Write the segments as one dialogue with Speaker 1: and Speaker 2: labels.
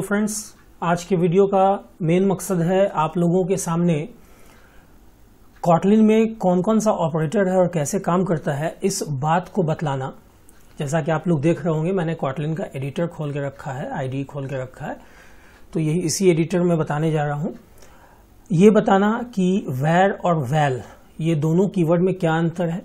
Speaker 1: तो फ्रेंड्स आज के वीडियो का मेन मकसद है आप लोगों के सामने कॉटलिन में कौन कौन सा ऑपरेटर है और कैसे काम करता है इस बात को बतलाना जैसा कि आप लोग देख रहे होंगे मैंने कॉटलिन का एडिटर खोल के रखा है आईडी खोल के रखा है तो यही इसी एडिटर में बताने जा रहा हूँ ये बताना कि वैर और वैल ये दोनों कीवर्ड में क्या अंतर है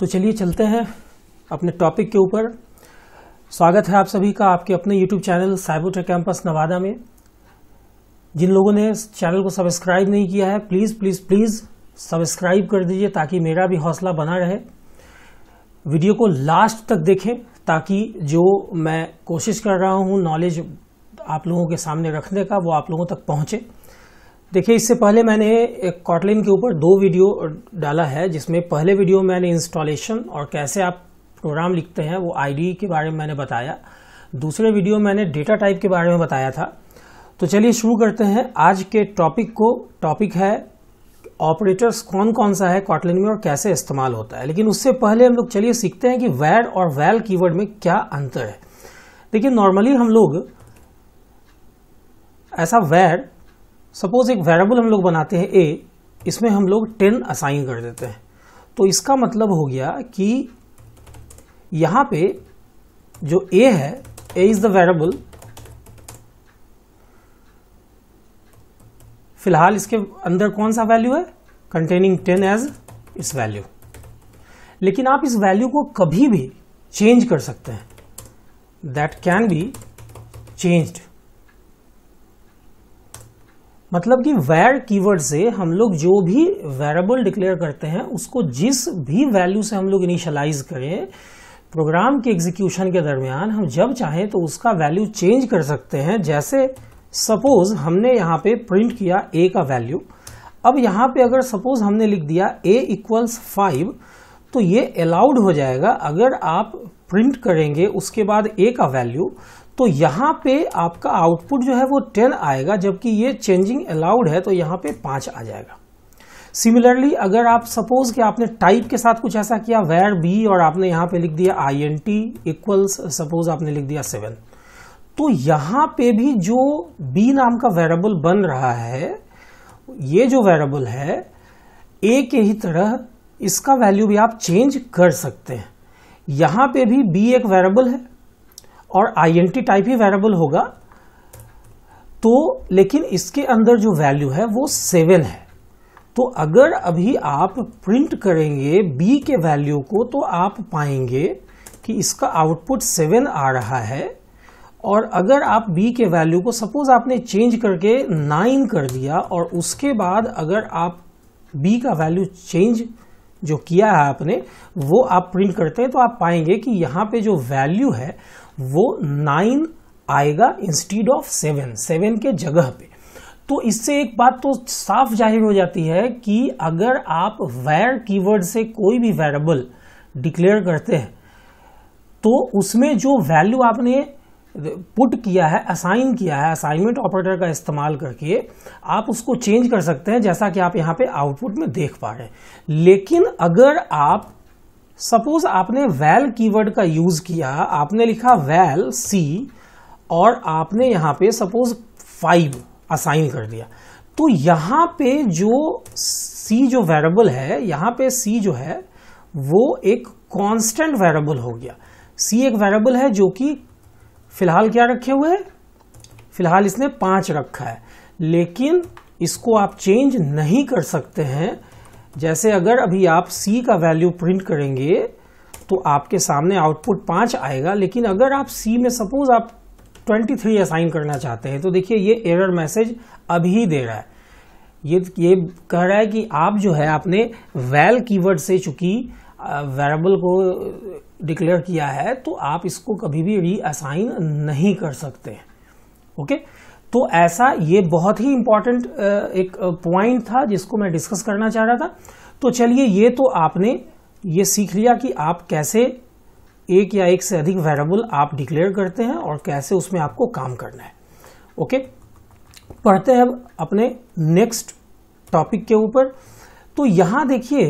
Speaker 1: तो चलिए चलते हैं अपने टॉपिक के ऊपर स्वागत है आप सभी का आपके अपने YouTube channel Cybotech campus Nawada में जिन लोगों ने चैनल को सब्सक्राइब नहीं किया है प्लीज़ प्लीज़ प्लीज़ सब्सक्राइब कर दीजिए ताकि मेरा भी हौसला बना रहे वीडियो को लास्ट तक देखें ताकि जो मैं कोशिश कर रहा हूं नॉलेज आप लोगों के सामने रखने का वो आप लोगों तक पहुंचे देखिए इससे पहले मैंने कॉटलिन के ऊपर दो वीडियो डाला है जिसमें पहले वीडियो मैंने इंस्टॉलेशन और कैसे आप प्रोग्राम लिखते हैं वो आईडी के बारे में मैंने बताया दूसरे वीडियो में मैंने डेटा टाइप के बारे में बताया था तो चलिए शुरू करते हैं आज के टॉपिक को टॉपिक है ऑपरेटर्स कौन कौन सा है कॉटलिन में और कैसे इस्तेमाल होता है लेकिन उससे पहले हम लोग चलिए सीखते हैं कि वैर और वैल कीवर्ड में क्या अंतर है देखिए नॉर्मली हम लोग ऐसा वैर सपोज एक वेरेबल हम लोग बनाते हैं ए इसमें हम लोग टेन असाइन कर देते हैं तो इसका मतलब हो गया कि यहां पे जो ए है ए इज द वेरेबल फिलहाल इसके अंदर कौन सा वैल्यू है कंटेनिंग टेन एज इस वैल्यू लेकिन आप इस वैल्यू को कभी भी चेंज कर सकते हैं दैट कैन बी चेंज्ड मतलब कि वैर कीवर्ड से हम लोग जो भी वेरेबल डिक्लेयर करते हैं उसको जिस भी वैल्यू से हम लोग इनिशियलाइज करें प्रोग्राम के एग्जीक्यूशन के दरमियान हम जब चाहें तो उसका वैल्यू चेंज कर सकते हैं जैसे सपोज हमने यहाँ पे प्रिंट किया ए का वैल्यू अब यहाँ पे अगर सपोज हमने लिख दिया ए इक्वल्स फाइव तो ये अलाउड हो जाएगा अगर आप प्रिंट करेंगे उसके बाद ए का वैल्यू तो यहाँ पे आपका आउटपुट जो है वो टेन आएगा जबकि ये चेंजिंग अलाउड है तो यहाँ पे पाँच आ जाएगा सिमिलरली अगर आप सपोज कि आपने टाइप के साथ कुछ ऐसा किया वेयर बी और आपने यहाँ पे लिख दिया I N T equals suppose आपने लिख दिया सेवन तो यहाँ पे भी जो बी नाम का वेरेबल बन रहा है ये जो वेरेबल है ए के ही तरह इसका वैल्यू भी आप चेंज कर सकते हैं यहाँ पे भी बी एक वेरेबल है और आई एन टी टाइप ही वेरेबल होगा तो लेकिन इसके अंदर जो वैल्यू है वो सेवन है तो अगर अभी आप प्रिंट करेंगे b के वैल्यू को तो आप पाएंगे कि इसका आउटपुट सेवन आ रहा है और अगर आप b के वैल्यू को सपोज आपने चेंज करके नाइन कर दिया और उसके बाद अगर आप b का वैल्यू चेंज जो किया है आपने वो आप प्रिंट करते हैं तो आप पाएंगे कि यहाँ पे जो वैल्यू है वो नाइन आएगा इंस्टीड ऑफ सेवन सेवन के जगह पे तो इससे एक बात तो साफ जाहिर हो जाती है कि अगर आप वैर कीवर्ड से कोई भी वेरेबल डिक्लेयर करते हैं तो उसमें जो वैल्यू आपने पुट किया है असाइन किया है असाइनमेंट ऑपरेटर का इस्तेमाल करके आप उसको चेंज कर सकते हैं जैसा कि आप यहाँ पे आउटपुट में देख पा रहे हैं लेकिन अगर आप सपोज आपने वैल कीवर्ड का यूज किया आपने लिखा वैल सी और आपने यहाँ पे सपोज फाइव असाइन कर दिया तो यहाँ पे जो सी जो वेरेबल है यहाँ पे सी जो है वो एक कांस्टेंट वेरेबल हो गया सी एक वेरेबल है जो कि फिलहाल क्या रखे हुए है फिलहाल इसने पांच रखा है लेकिन इसको आप चेंज नहीं कर सकते हैं जैसे अगर अभी आप सी का वैल्यू प्रिंट करेंगे तो आपके सामने आउटपुट पांच आएगा लेकिन अगर आप सी में सपोज आप ट्वेंटी थ्री असाइन करना चाहते हैं तो देखिए ये एरर मैसेज अभी दे रहा है ये ये कह रहा है कि आप जो है आपने वेल कीवर्ड से चूंकि वेरेबल को डिक्लेयर किया है तो आप इसको कभी भी रीअसाइन नहीं कर सकते ओके तो ऐसा ये बहुत ही इंपॉर्टेंट एक पॉइंट था जिसको मैं डिस्कस करना चाह रहा था तो चलिए ये तो आपने ये सीख लिया कि आप कैसे एक या एक से अधिक वेरिएबल आप डिक्लेयर करते हैं और कैसे उसमें आपको काम करना है ओके पढ़ते हैं अब अपने नेक्स्ट टॉपिक के ऊपर तो यहाँ देखिए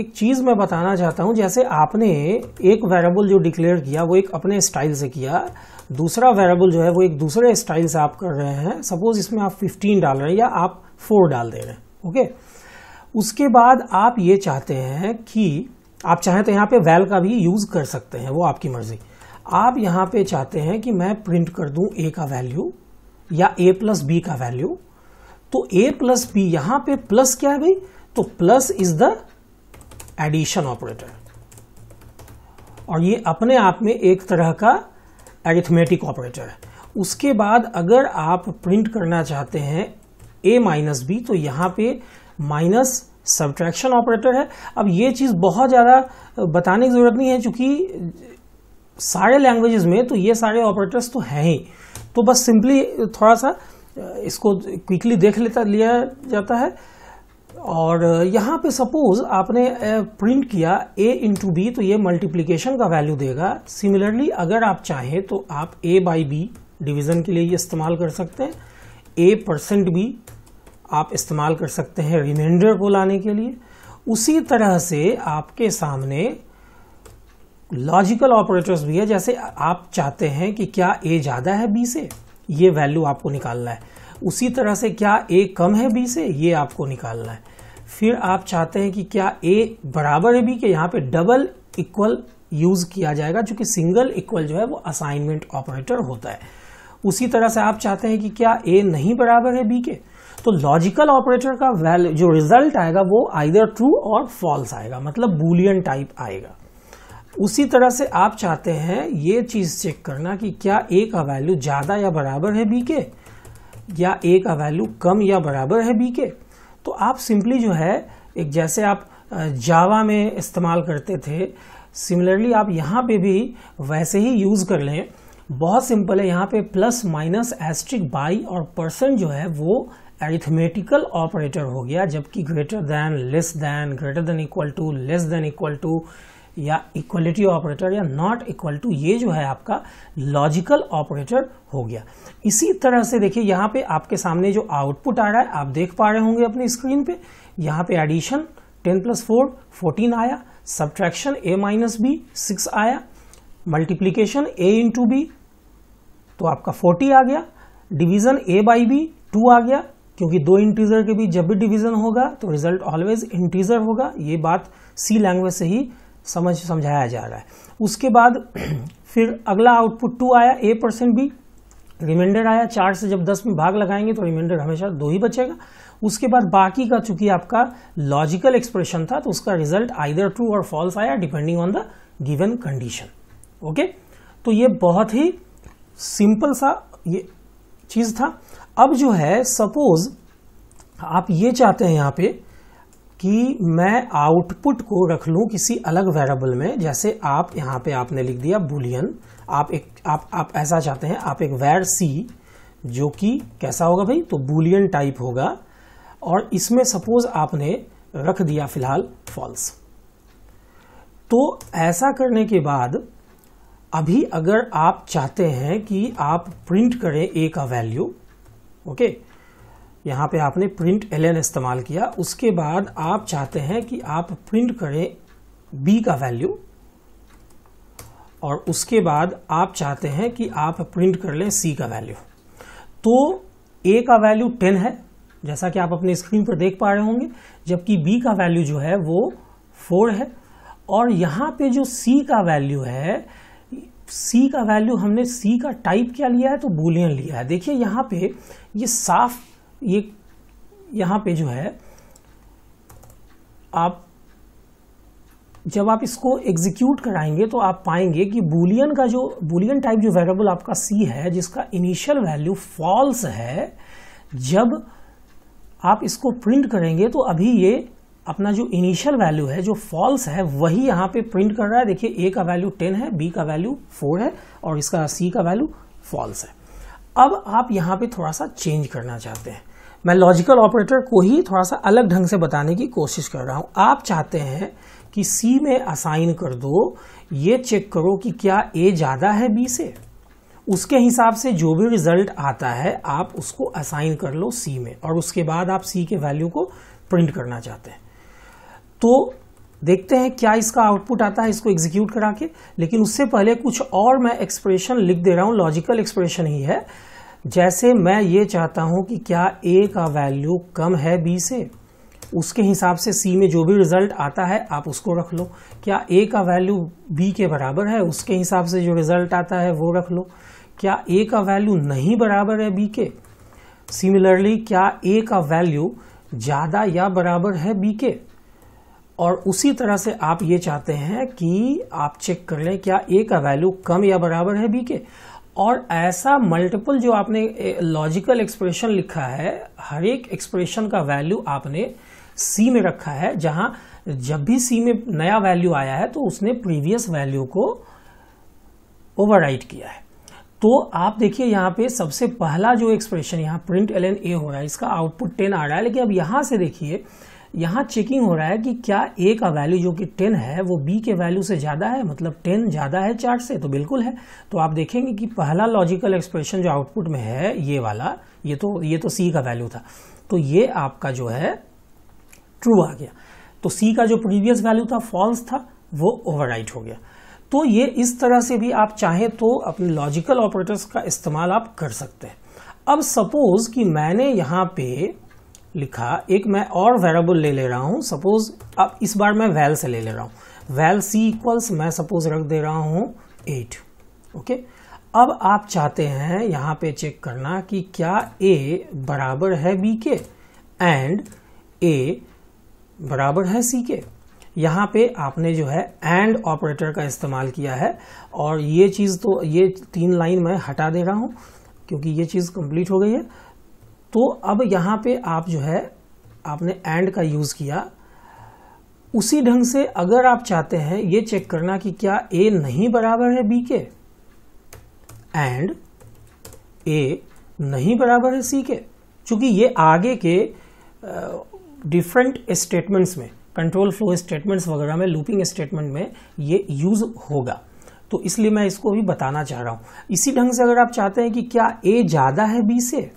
Speaker 1: एक चीज़ मैं बताना चाहता हूँ जैसे आपने एक वेरिएबल जो डिक्लेयर किया वो एक अपने स्टाइल से किया दूसरा वेरिएबल जो है वो एक दूसरे स्टाइल से आप कर रहे हैं सपोज इसमें आप 15 डाल रहे हैं या आप 4 डाल दे रहे हैं ओके उसके बाद आप ये चाहते हैं कि आप चाहें तो यहाँ पे वैल का भी यूज़ कर सकते हैं वो आपकी मर्जी आप यहाँ पे चाहते हैं कि मैं प्रिंट कर दूं ए का वैल्यू या ए प्लस बी का वैल्यू तो ए प्लस बी यहाँ पे प्लस क्या है भाई तो plus is the addition operator और ये अपने आप में एक तरह का एरिथमेटिक ऑपरेटर है उसके बाद अगर आप प्रिंट करना चाहते हैं ए माइनस बी तो यहाँ पे माइनस सब्ट्रैक्शन ऑपरेटर है अब ये चीज़ बहुत ज़्यादा बताने की ज़रूरत नहीं है चूंकि सारे लैंग्वेजेस में तो ये सारे ऑपरेटर्स तो हैं ही तो बस सिंपली थोड़ा सा इसको क्विकली देख लेता लिया जाता है और यहाँ पे सपोज आपने प्रिंट किया a इंटू बी तो ये मल्टीप्लीकेशन का वैल्यू देगा सिमिलरली अगर आप चाहें तो आप a बाई बी डिविज़न के लिए ये इस्तेमाल कर सकते हैं a परसेंट बी आप इस्तेमाल कर सकते हैं रिमाइंडर को लाने के लिए उसी तरह से आपके सामने लॉजिकल ऑपरेटर्स भी है जैसे आप चाहते हैं कि क्या ए ज़्यादा है बी से ये वैल्यू आपको निकालना है उसी तरह से क्या ए कम है बी से ये आपको निकालना है फिर आप चाहते हैं कि क्या ए बराबर है बी के यहाँ पे डबल इक्वल यूज़ किया जाएगा जो सिंगल इक्वल जो है वो असाइनमेंट ऑपरेटर होता है उसी तरह से आप चाहते हैं कि क्या ए नहीं बराबर है बी के तो लॉजिकल ऑपरेटर का वैल्यू जो रिजल्ट आएगा वो आइदर ट्रू और फॉल्स आएगा मतलब बुलियन टाइप आएगा उसी तरह से आप चाहते हैं ये चीज़ चेक करना कि क्या ए का वैल्यू ज़्यादा या बराबर है बी के या ए का वैल्यू कम या बराबर है बी के तो आप सिंपली जो है एक जैसे आप जावा में इस्तेमाल करते थे सिमिलरली आप यहाँ पे भी वैसे ही यूज़ कर लें बहुत सिंपल है यहाँ पे प्लस माइनस एस्ट्रिक बाई और परसेंट जो है वो एरिथमेटिकल ऑपरेटर हो गया जबकि greater than less than greater than equal to less than equal to या इक्वलिटी ऑपरेटर या नॉट इक्वल टू ये जो है आपका लॉजिकल ऑपरेटर हो गया इसी तरह से देखिए यहाँ पे आपके सामने जो आउटपुट आ रहा है आप देख पा रहे होंगे अपनी स्क्रीन पे यहाँ पे एडिशन 10 प्लस फोर फोर्टीन आया subtraction A minus B six आया मल्टीप्लीकेशन ए इंटू बी तो आपका फोर्टी आ गया division A by B two आ गया क्योंकि दो इंटीजर के बीच जब भी डिवीजन होगा तो रिजल्ट ऑलवेज इंटीजर होगा ये बात सी लैंग्वेज से ही समझ समझाया जा रहा है उसके बाद फिर अगला आउटपुट टू आया ए परसेंट बी रिमाइंडर आया चार से जब दस में भाग लगाएंगे तो रिमाइंडर हमेशा दो ही बचेगा उसके बाद बाकी का चूंकि आपका लॉजिकल एक्सप्रेशन था तो उसका रिजल्ट आइदर ट्रू और फॉल्स आया depending on the given condition okay तो ये बहुत ही सिंपल सा ये चीज़ था अब जो है सपोज आप ये चाहते हैं यहाँ पे कि मैं आउटपुट को रख लू किसी अलग वेरिएबल में जैसे आप यहाँ पे आपने लिख दिया बुलियन आप एक आप आप ऐसा चाहते हैं आप एक वैर सी जो कि कैसा होगा भाई तो बुलियन टाइप होगा और इसमें सपोज आपने रख दिया फिलहाल फॉल्स तो ऐसा करने के बाद अभी अगर आप चाहते हैं कि आप प्रिंट करें ए का वैल्यू ओके यहाँ पे आपने प्रिंट एल इस्तेमाल किया उसके बाद आप चाहते हैं कि आप प्रिंट करें बी का वैल्यू और उसके बाद आप चाहते हैं कि आप प्रिंट कर लें सी का वैल्यू तो ए का वैल्यू टेन है जैसा कि आप अपने स्क्रीन पर देख पा रहे होंगे जबकि बी का वैल्यू जो है वो फोर है और यहाँ पे जो सी का वैल्यू है सी का वैल्यू हमने सी का टाइप क्या लिया है तो बोलियन लिया है देखिए यहाँ पे ये साफ ये यहाँ पे जो है आप जब आप इसको एग्जीक्यूट कराएंगे तो आप पाएंगे कि बुलियन का जो बुलियन टाइप जो वेरिएबल आपका सी है जिसका इनिशियल वैल्यू फॉल्स है जब आप इसको प्रिंट करेंगे तो अभी ये अपना जो इनिशियल वैल्यू है जो फॉल्स है वही यहाँ पे प्रिंट कर रहा है देखिए ए का वैल्यू टेन है बी का वैल्यू फोर है और इसका सी का वैल्यू फॉल्स है अब आप यहाँ पे थोड़ा सा चेंज करना चाहते हैं मैं लॉजिकल ऑपरेटर को ही थोड़ा सा अलग ढंग से बताने की कोशिश कर रहा हूँ आप चाहते हैं कि सी में असाइन कर दो ये चेक करो कि क्या ए ज़्यादा है बी से उसके हिसाब से जो भी रिजल्ट आता है आप उसको असाइन कर लो सी में और उसके बाद आप सी के वैल्यू को प्रिंट करना चाहते हैं तो देखते हैं क्या इसका आउटपुट आता है इसको एग्जीक्यूट करा के लेकिन उससे पहले कुछ और मैं एक्सप्रेशन लिख दे रहा हूँ लॉजिकल एक्सप्रेशन ही है जैसे मैं ये चाहता हूँ कि क्या ए का वैल्यू कम है बी से उसके हिसाब से सी में जो भी रिजल्ट आता है आप उसको रख लो क्या ए का वैल्यू बी के बराबर है उसके हिसाब से जो रिजल्ट आता है वो रख लो क्या ए का वैल्यू नहीं बराबर है बी के सिमिलरली क्या ए का वैल्यू ज़्यादा या बराबर है बी के और उसी तरह से आप ये चाहते हैं कि आप चेक कर लें क्या ए का वैल्यू कम या बराबर है बी के और ऐसा मल्टीपल जो आपने लॉजिकल एक्सप्रेशन लिखा है हर एक एक्सप्रेशन का वैल्यू आपने सी में रखा है जहां जब भी सी में नया वैल्यू आया है तो उसने प्रीवियस वैल्यू को ओवरराइट किया है तो आप देखिए यहाँ पे सबसे पहला जो एक्सप्रेशन यहाँ प्रिंट एल एन ए हो रहा है इसका आउटपुट टेन आ रहा है लेकिन अब यहाँ से देखिए यहाँ चेकिंग हो रहा है कि क्या ए का वैल्यू जो कि टेन है वो बी के वैल्यू से ज़्यादा है मतलब टेन ज़्यादा है चार से तो बिल्कुल है तो आप देखेंगे कि पहला लॉजिकल एक्सप्रेशन जो आउटपुट में है ये वाला ये तो ये तो सी का वैल्यू था तो ये आपका जो है ट्रू आ गया तो सी का जो प्रीवियस वैल्यू था फॉल्स था वो ओवरराइट हो गया तो ये इस तरह से भी आप चाहें तो अपने लॉजिकल ऑपरेटर्स का इस्तेमाल आप कर सकते हैं अब सपोज कि मैंने यहाँ पे लिखा एक मैं और वेरिएबल ले ले रहा हूँ सपोज अब इस बार मैं वैल से ले ले रहा हूँ वैल सी इक्वल्स मैं सपोज रख दे रहा हूँ एट ओके अब आप चाहते हैं यहाँ पे चेक करना कि क्या ए बराबर है बी के एंड ए बराबर है सी के यहाँ पे आपने जो है एंड ऑपरेटर का इस्तेमाल किया है और ये चीज़ तो ये तीन लाइन मैं हटा दे रहा हूँ क्योंकि ये चीज़ कंप्लीट हो गई है तो अब यहाँ पे आप जो है आपने एंड का यूज़ किया उसी ढंग से अगर आप चाहते हैं ये चेक करना कि क्या ए नहीं बराबर है बी के एंड ए नहीं बराबर है सी के क्योंकि ये आगे के डिफरेंट uh, स्टेटमेंट्स में कंट्रोल फ्लो स्टेटमेंट्स वगैरह में लूपिंग स्टेटमेंट में ये यूज होगा तो इसलिए मैं इसको भी बताना चाह रहा हूँ इसी ढंग से अगर आप चाहते हैं कि क्या ए ज़्यादा है बी से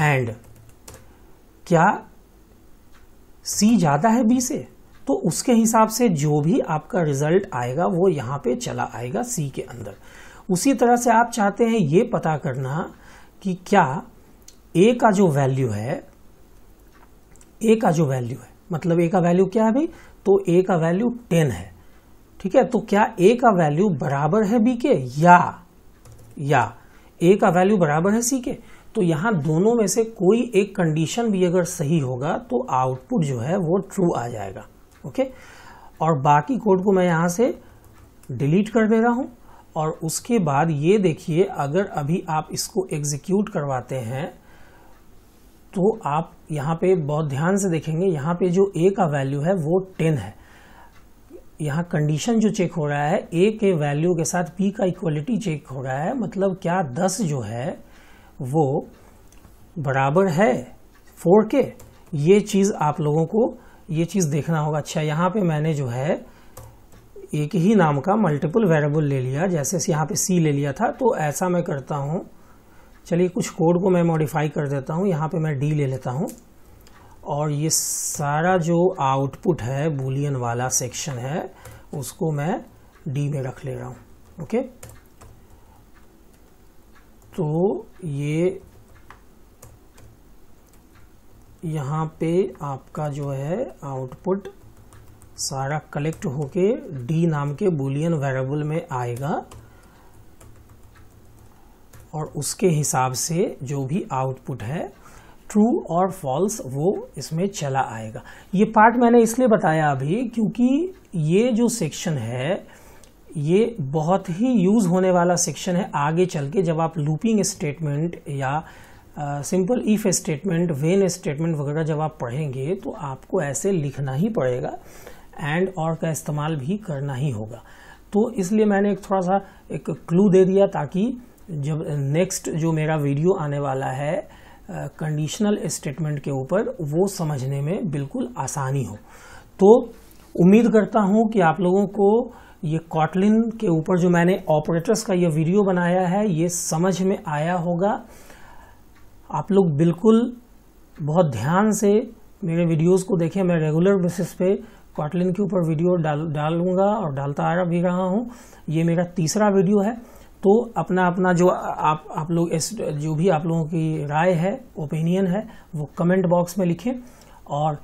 Speaker 1: एंड क्या सी ज़्यादा है बी से तो उसके हिसाब से जो भी आपका रिजल्ट आएगा वो यहां पे चला आएगा सी के अंदर उसी तरह से आप चाहते हैं ये पता करना कि क्या ए का जो वैल्यू है ए का जो वैल्यू है मतलब ए का वैल्यू क्या है भाई तो ए का वैल्यू टेन है ठीक है तो क्या ए का वैल्यू बराबर है बी के या या ए का वैल्यू बराबर है सी के तो यहाँ दोनों में से कोई एक कंडीशन भी अगर सही होगा तो आउटपुट जो है वो ट्रू आ जाएगा ओके और बाकी कोड को मैं यहाँ से डिलीट कर दे रहा हूँ और उसके बाद ये देखिए अगर अभी आप इसको एग्जीक्यूट करवाते हैं तो आप यहाँ पे बहुत ध्यान से देखेंगे यहाँ पे जो ए का वैल्यू है वो टेन है यहाँ कंडीशन जो चेक हो रहा है ए के वैल्यू के साथ पी का इक्वलिटी चेक हो रहा है मतलब क्या दस जो है वो बराबर है फोर के ये चीज़ आप लोगों को ये चीज़ देखना होगा अच्छा यहाँ पे मैंने जो है एक ही नाम का मल्टीपल वेरिएबल ले लिया जैसे यहाँ पे सी ले लिया था तो ऐसा मैं करता हूँ चलिए कुछ कोड को मैं मॉडिफाई कर देता हूँ यहाँ पे मैं डी ले लेता हूँ और ये सारा जो आउटपुट है बुलियन वाला सेक्शन है उसको मैं डी में रख ले रहा हूँ ओके तो ये यहाँ पे आपका जो है आउटपुट सारा कलेक्ट होके डी नाम के बुलियन वेरिएबल में आएगा और उसके हिसाब से जो भी आउटपुट है ट्रू और फॉल्स वो इसमें चला आएगा ये पार्ट मैंने इसलिए बताया अभी क्योंकि ये जो सेक्शन है ये बहुत ही यूज़ होने वाला सेक्शन है आगे चल के जब आप लूपिंग स्टेटमेंट या simple if statement when statement वगैरह जब आप पढ़ेंगे तो आपको ऐसे लिखना ही पड़ेगा एंड और का इस्तेमाल भी करना ही होगा तो इसलिए मैंने एक थोड़ा सा एक क्लू दे दिया ताकि जब नेक्स्ट जो मेरा वीडियो आने वाला है कंडीशनल uh, स्टेटमेंट के ऊपर वो समझने में बिल्कुल आसानी हो तो उम्मीद करता हूँ कि आप लोगों को ये कॉटलिन के ऊपर जो मैंने ऑपरेटर्स का ये वीडियो बनाया है ये समझ में आया होगा आप लोग बिल्कुल बहुत ध्यान से मेरे वीडियोस को देखें मैं रेगुलर बेसिस पे कॉटलिन के ऊपर वीडियो डाल डालूंगा और डालता आ भी रहा हूँ ये मेरा तीसरा वीडियो है तो अपना अपना जो आप आप लोग जो भी आप लोगों की राय है ओपिनियन है वो कमेंट बॉक्स में लिखें और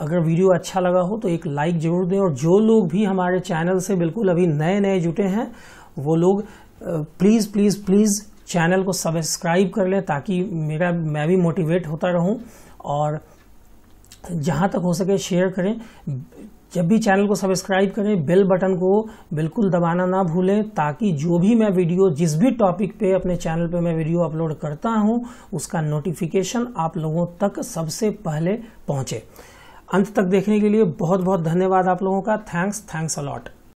Speaker 1: अगर वीडियो अच्छा लगा हो तो एक लाइक जरूर दें और जो लोग भी हमारे चैनल से बिल्कुल अभी नए नए जुटे हैं वो लोग प्लीज़ प्लीज़ प्लीज़ चैनल को सब्सक्राइब कर लें ताकि मेरा मैं भी मोटिवेट होता रहूं और जहां तक हो सके शेयर करें जब भी चैनल को सब्सक्राइब करें बेल बटन को बिल्कुल दबाना ना भूलें ताकि जो भी मैं वीडियो जिस भी टॉपिक पे अपने चैनल पे मैं वीडियो अपलोड करता हूं उसका नोटिफिकेशन आप लोगों तक सबसे पहले पहुंचे अंत तक देखने के लिए बहुत बहुत धन्यवाद आप लोगों का थैंक्स थैंक्स अलॉट